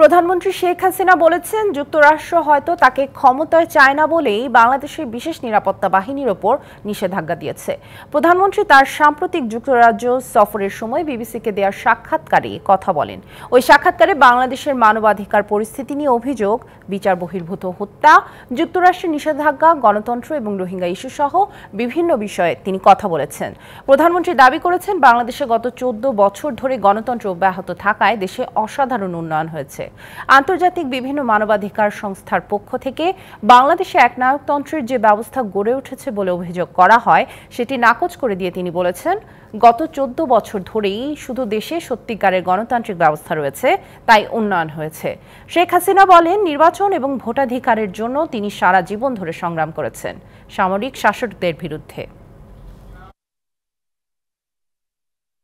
প্রধানমন্ত্রী শেখ হাসিনা বলেছেন যুক্তরাষ্ট্র হয়তো তাকে ক্ষমতায় চায় না বলেই বাংলাদেশের বিশেষ নিরাপত্তা বাহিনীর ওপর নিষেধাজ্ঞা দিয়েছে প্রধানমন্ত্রী তার সাম্প্রতিক যুক্তরাজ্য সফরের সময় বিবিসিকে দেওয়ার সাক্ষাৎকারে কথা বলেন ওই সাক্ষাৎকারে বাংলাদেশের মানবাধিকার পরিস্থিতি নিয়ে অভিযোগ বিচার বহির্ভূত হত্যা যুক্তরাষ্ট্রের নিষেধাজ্ঞা গণতন্ত্র এবং রোহিঙ্গা ইস্যু সহ বিভিন্ন বিষয়ে তিনি কথা বলেছেন প্রধানমন্ত্রী দাবি করেছেন বাংলাদেশে গত চোদ্দ বছর ধরে গণতন্ত্র অব্যাহত থাকায় দেশে অসাধারণ উন্নয়ন হয়েছে আন্তর্জাতিক বিভিন্ন মানবাধিকার সংস্থার পক্ষ থেকে বাংলাদেশে একনায়কতন্ত্রের যে ব্যবস্থা গড়ে উঠেছে বলে অভিযোগ করা হয় সেটি নাকচ করে দিয়ে তিনি বলেছেন গত চোদ্দ বছর ধরেই শুধু দেশে সত্যিকারের গণতান্ত্রিক ব্যবস্থা রয়েছে তাই উন্নয়ন হয়েছে শেখ হাসিনা বলেন নির্বাচন এবং ভোটাধিকারের জন্য তিনি সারা জীবন ধরে সংগ্রাম করেছেন সামরিক শাসকদের বিরুদ্ধে